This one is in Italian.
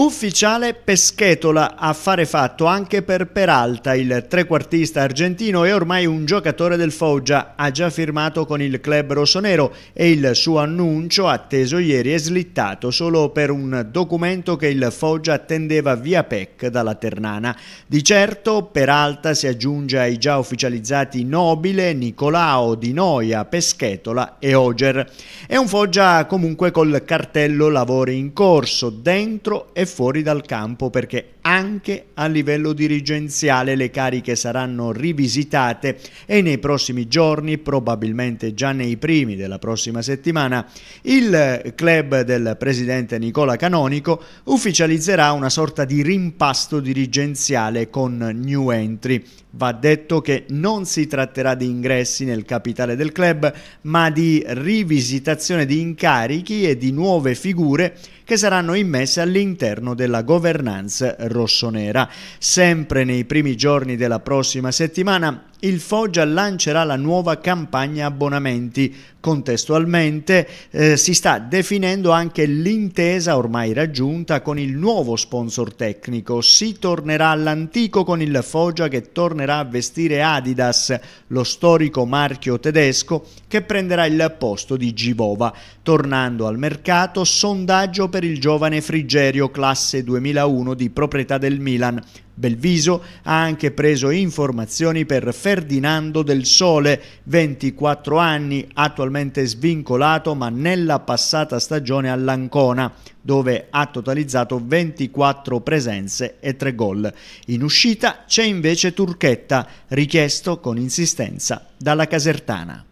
Ufficiale Peschetola a fare fatto anche per Peralta, il trequartista argentino e ormai un giocatore del Foggia, ha già firmato con il club rossonero e il suo annuncio atteso ieri è slittato solo per un documento che il Foggia attendeva via PEC dalla Ternana. Di certo Peralta si aggiunge ai già ufficializzati Nobile, Nicolao, Di Noia, Peschetola e Oger. È un Foggia comunque col cartello lavori in corso, dentro e fuori dal campo perché anche a livello dirigenziale le cariche saranno rivisitate e nei prossimi giorni, probabilmente già nei primi della prossima settimana, il club del presidente Nicola Canonico ufficializzerà una sorta di rimpasto dirigenziale con new entry. Va detto che non si tratterà di ingressi nel capitale del club, ma di rivisitazione di incarichi e di nuove figure che saranno immesse all'interno all'interno della governance rossonera. Sempre nei primi giorni della prossima settimana il Foggia lancerà la nuova campagna abbonamenti. Contestualmente eh, si sta definendo anche l'intesa ormai raggiunta con il nuovo sponsor tecnico. Si tornerà all'antico con il Foggia che tornerà a vestire Adidas, lo storico marchio tedesco che prenderà il posto di Givova. Tornando al mercato, sondaggio per il giovane Frigerio classe 2001 di proprietà del Milan. Belviso ha anche preso informazioni per Ferdinando del Sole, 24 anni, attualmente svincolato ma nella passata stagione all'Ancona, dove ha totalizzato 24 presenze e 3 gol. In uscita c'è invece Turchetta, richiesto con insistenza dalla Casertana.